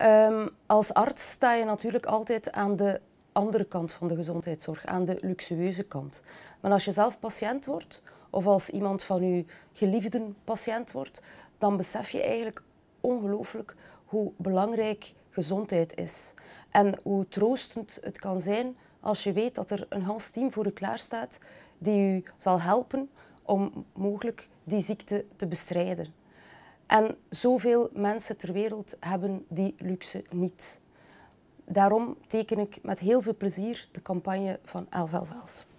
Ehm, als arts sta je natuurlijk altijd aan de andere kant van de gezondheidszorg, aan de luxueuze kant. Maar als je zelf patiënt wordt, of als iemand van uw geliefden patiënt wordt, dan besef je eigenlijk ongelooflijk hoe belangrijk gezondheid is. En hoe troostend het kan zijn als je weet dat er een heel team voor u klaarstaat die u zal helpen om mogelijk die ziekte te bestrijden. En zoveel mensen ter wereld hebben die luxe niet. Daarom teken ik met heel veel plezier de campagne van 1111.